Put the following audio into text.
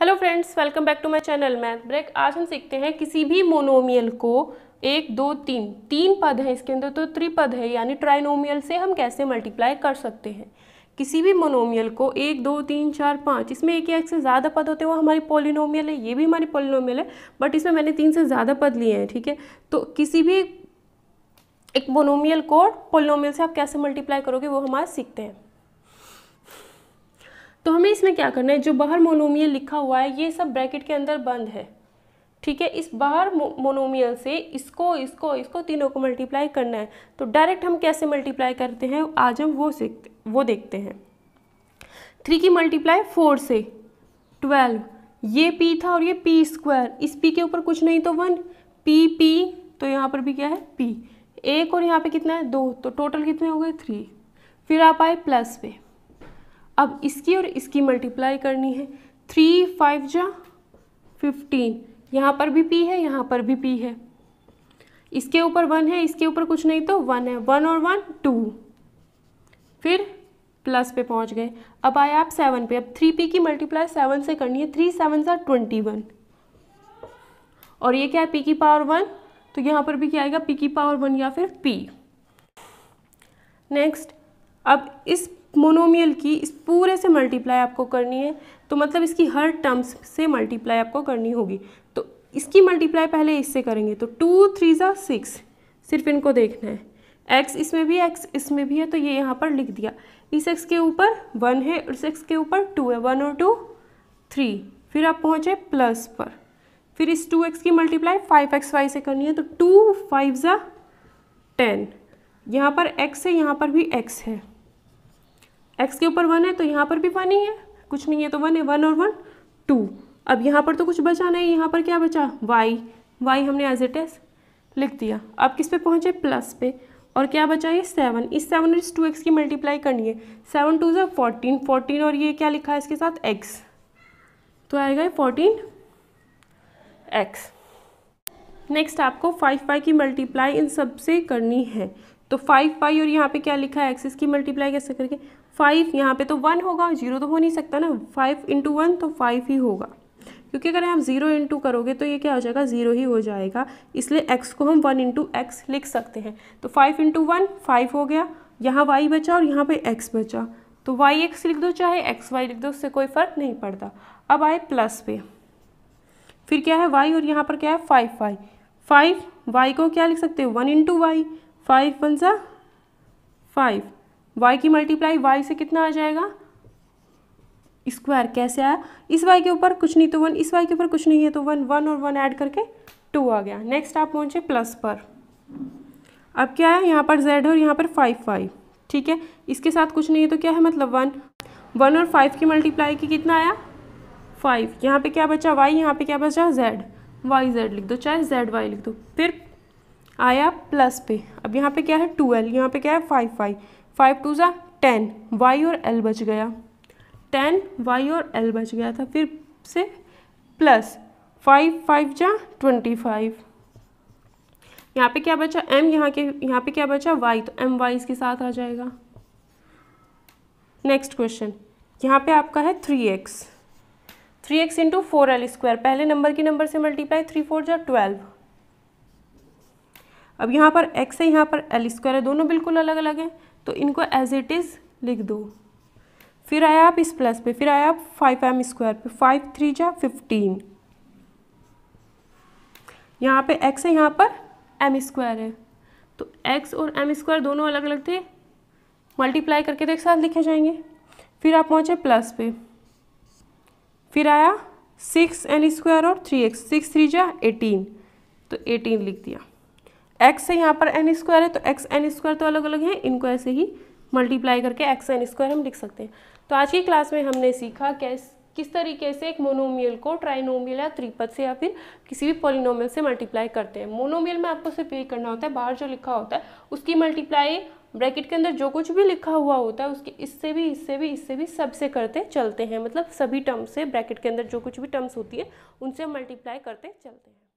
hello friends welcome back to my channel math break आज हम सीखते हैं किसी भी मोनोमियल को एक दो तीन तीन पद हैं इसके अंदर तो त्रिपद है यानी ट्राइनोमियल से हम कैसे मल्टीप्लाई कर सकते हैं किसी भी मोनोमियल को एक दो तीन चार पाँच इसमें एक या एक से ज़्यादा पद होते हैं वो हमारी पोलिनोमियल है ये भी हमारी पोलिनोमियल है बट इसमें मैंने तीन से ज़्यादा पद लिए हैं ठीक है तो किसी भी एक मोनोमियल को पोलिनोमियल से आप कैसे मल्टीप्लाई करोगे वो हम आज सीखते हैं तो हमें इसमें क्या करना है जो बाहर मोनोमियल लिखा हुआ है ये सब ब्रैकेट के अंदर बंद है ठीक है इस बाहर मोनोमियल से इसको इसको इसको तीनों को मल्टीप्लाई करना है तो डायरेक्ट हम कैसे मल्टीप्लाई करते हैं आज हम वो सीखते वो देखते हैं थ्री की मल्टीप्लाई फोर से ट्वेल्व ये पी था और ये पी स्क्वायर इस पी के ऊपर कुछ नहीं तो वन पी पी तो यहाँ पर भी क्या है पी एक और यहाँ पे कितना है दो तो टोटल कितने हो गए थ्री फिर आप आए प्लस पे अब इसकी और इसकी मल्टीप्लाई करनी है थ्री फाइव जा फिफ्टीन यहाँ पर भी पी है यहाँ पर भी पी है इसके ऊपर वन है इसके ऊपर कुछ नहीं तो वन है वन और वन टू फिर प्लस पे पहुँच गए अब आए आप सेवन पे अब थ्री पी की मल्टीप्लाई सेवन से करनी है थ्री सेवन सा ट्वेंटी वन और ये क्या है पी की पावर वन तो यहाँ पर भी क्या आएगा पी की पावर वन या फिर पी नेक्स्ट अब इस मोनोमियल की इस पूरे से मल्टीप्लाई आपको करनी है तो मतलब इसकी हर टर्म्स से मल्टीप्लाई आपको करनी होगी तो इसकी मल्टीप्लाई पहले इससे करेंगे तो टू थ्री ज़ा सिक्स सिर्फ इनको देखना है एक्स इसमें भी एक्स इसमें भी है तो ये यहाँ पर लिख दिया इस एक्स के ऊपर वन है इस एक्स के ऊपर टू है वन और टू थ्री फिर आप पहुँचे प्लस पर फिर इस टू एक्स की मल्टीप्लाई फाइव एक्स वाई से करनी है तो टू फाइव ज़ा टेन यहाँ पर एक्स है यहाँ पर भी एक्स है एक्स के ऊपर वन है तो यहाँ पर भी वन ही है कुछ नहीं है तो वन है वन और वन टू अब यहाँ पर तो कुछ बचा नहीं यहाँ पर क्या बचा वाई वाई हमने एज इट एज लिख दिया अब किस पे पहुँचे प्लस पे और क्या बचा है सेवन इस सेवन और इस टू एक्स की मल्टीप्लाई करनी है सेवन टू जो फोर्टीन फोर्टीन और ये क्या लिखा है इसके साथ एक्स तो आएगा ये फोर्टीन एक्स नेक्स्ट आपको फाइव वाई की मल्टीप्लाई इन सब से करनी है तो फाइव वाई और यहाँ पे क्या लिखा है एक्सिस की मल्टीप्लाई कैसे करके फाइव यहाँ पे तो वन होगा जीरो तो हो नहीं सकता ना फाइव इंटू वन तो फाइव ही होगा क्योंकि अगर हम जीरो इंटू करोगे तो ये क्या हो जाएगा ज़ीरो ही हो जाएगा इसलिए एक्स को हम वन इंटू एक्स लिख सकते हैं तो फाइव इंटू वन फाइव हो गया यहाँ वाई बचा और यहाँ पे एक्स बचा तो वाई एक्स लिख दो चाहे एक्स वाई लिख दो उससे कोई फ़र्क नहीं पड़ता अब आए प्लस पे फिर क्या है वाई और यहाँ पर क्या है फाइव वाई फाइव वाई को क्या लिख सकते हैं one into Y five one ज़ा फाइव वाई की मल्टीप्लाई वाई से कितना आ जाएगा स्क्वायर कैसे आया इस वाई के ऊपर कुछ नहीं तो वन इस वाई के ऊपर कुछ नहीं है तो वन वन और वन ऐड करके टू आ गया नेक्स्ट आप पहुँचे प्लस पर अब क्या है यहाँ पर जेड है और यहाँ पर फाइव फाइव ठीक है इसके साथ कुछ नहीं है तो क्या है मतलब वन वन और फाइव की मल्टीप्लाई की कितना आया फाइव यहाँ पे क्या बचा वाई यहाँ पे क्या बचा जेड वाई जेड लिख दो चाहे जेड वाई लिख दो फिर आया प्लस पे अब यहाँ पे क्या है ट्वेल्व यहाँ पे क्या है फाइव फाइव फाइव टू ज़ा टेन वाई और एल बच गया टेन वाई और एल बच गया था फिर से प्लस फाइव फाइव जा ट्वेंटी फाइव यहाँ पे क्या बचा एम यहाँ के यहाँ पे क्या बचा वाई तो एम वाई इसके साथ आ जाएगा नेक्स्ट क्वेश्चन यहाँ पे आपका है three X three X into four L square पहले नंबर के नंबर से मल्टीप्लाई थ्री फोर जा ट्वेल्व अब यहाँ पर एक्स है यहाँ पर एल स्क्वायर है दोनों बिल्कुल अलग अलग हैं तो इनको एज इट इज़ लिख दो फिर आया आप इस प्लस पे फिर आया आप फाइव एम स्क्वायर पे फाइव थ्री जा फिफ्टीन यहाँ पे एक्स है यहाँ पर एम स्क्वायर है तो एक्स और एम स्क्वायर दोनों अलग अलग थे मल्टीप्लाई करके तो एक साथ लिखे जाएंगे फिर आप पहुँचे प्लस पे फिर आया सिक्स एन स्क्वायर और थ्री एक्स सिक्स थ्री जा एटीन तो एटीन लिख दिया एक्स है यहाँ पर एन स्क्वायर है तो एक्स एन स्क्वायर तो अलग अलग है इनको ऐसे ही मल्टीप्लाई करके एक्स एन स्क्वायर हम लिख सकते हैं तो आज की क्लास में हमने सीखा कैस किस तरीके से एक मोनोमियल को ट्राइनोमियल या त्रिपद से या फिर किसी भी पोलिनोमियल से मल्टीप्लाई करते हैं मोनोमियल में आपको सिर्फ यही करना होता है बाहर जो लिखा होता है उसकी मल्टीप्लाई ब्रैकेट के अंदर जो कुछ भी लिखा हुआ होता है उसके इससे भी इससे भी इससे भी सबसे करते चलते हैं मतलब सभी टर्म्स से ब्रैकेट के अंदर जो कुछ भी टर्म्स होती है उनसे मल्टीप्लाई करते चलते हैं